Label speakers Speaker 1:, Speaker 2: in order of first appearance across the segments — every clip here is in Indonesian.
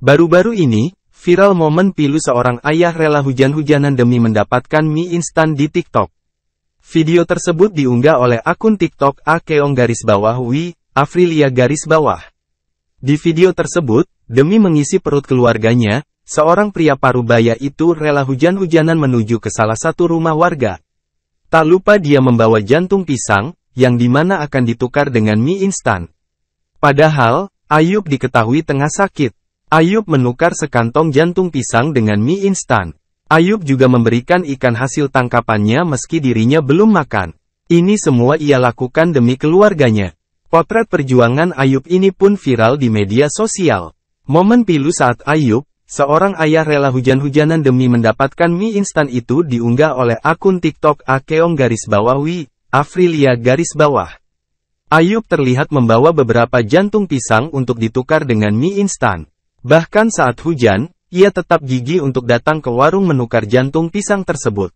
Speaker 1: Baru-baru ini, viral momen pilu seorang ayah rela hujan-hujanan demi mendapatkan mie instan di TikTok. Video tersebut diunggah oleh akun TikTok Akeong garis bawah Wi, Afrilia garis bawah. Di video tersebut, demi mengisi perut keluarganya, seorang pria parubaya itu rela hujan-hujanan menuju ke salah satu rumah warga. Tak lupa dia membawa jantung pisang, yang dimana akan ditukar dengan mie instan. Padahal, Ayub diketahui tengah sakit. Ayub menukar sekantong jantung pisang dengan mie instan. Ayub juga memberikan ikan hasil tangkapannya meski dirinya belum makan. Ini semua ia lakukan demi keluarganya. Potret perjuangan Ayub ini pun viral di media sosial. Momen pilu saat Ayub, seorang ayah rela hujan-hujanan demi mendapatkan mie instan itu diunggah oleh akun TikTok Akeong garis bawah Wi, Afrilia garis bawah. Ayub terlihat membawa beberapa jantung pisang untuk ditukar dengan mie instan. Bahkan saat hujan, ia tetap gigih untuk datang ke warung menukar jantung pisang tersebut.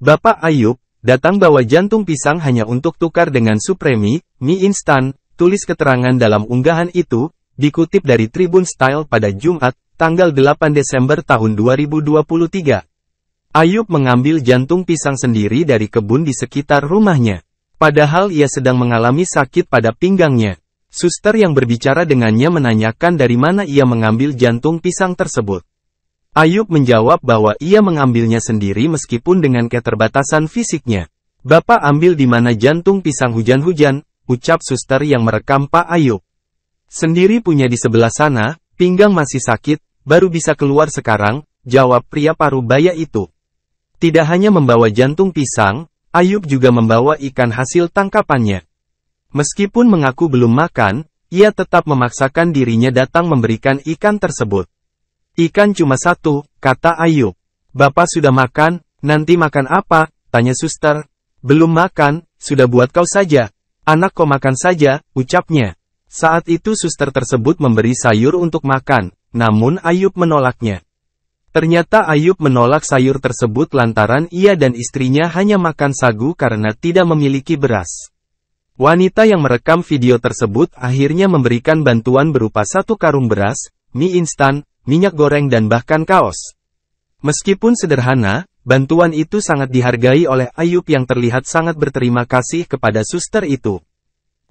Speaker 1: Bapak Ayub, datang bawa jantung pisang hanya untuk tukar dengan supremi, mie instan, tulis keterangan dalam unggahan itu, dikutip dari Tribun Style pada Jumat, tanggal 8 Desember tahun 2023. Ayub mengambil jantung pisang sendiri dari kebun di sekitar rumahnya. Padahal ia sedang mengalami sakit pada pinggangnya. Suster yang berbicara dengannya menanyakan dari mana ia mengambil jantung pisang tersebut. Ayub menjawab bahwa ia mengambilnya sendiri meskipun dengan keterbatasan fisiknya. Bapak ambil di mana jantung pisang hujan-hujan, ucap suster yang merekam Pak Ayub. Sendiri punya di sebelah sana, pinggang masih sakit, baru bisa keluar sekarang, jawab pria paruh baya itu. Tidak hanya membawa jantung pisang, Ayub juga membawa ikan hasil tangkapannya. Meskipun mengaku belum makan, ia tetap memaksakan dirinya datang memberikan ikan tersebut. Ikan cuma satu, kata Ayub. Bapak sudah makan, nanti makan apa? Tanya suster. Belum makan, sudah buat kau saja. Anak kau makan saja, ucapnya. Saat itu suster tersebut memberi sayur untuk makan, namun Ayub menolaknya. Ternyata Ayub menolak sayur tersebut lantaran ia dan istrinya hanya makan sagu karena tidak memiliki beras. Wanita yang merekam video tersebut akhirnya memberikan bantuan berupa satu karung beras, mie instan, minyak goreng dan bahkan kaos. Meskipun sederhana, bantuan itu sangat dihargai oleh Ayub yang terlihat sangat berterima kasih kepada suster itu.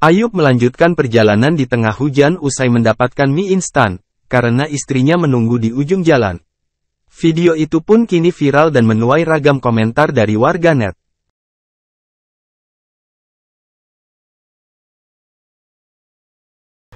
Speaker 1: Ayub melanjutkan perjalanan di tengah hujan usai mendapatkan mie instan, karena istrinya menunggu di ujung jalan. Video itu pun kini viral dan menuai ragam komentar dari warganet.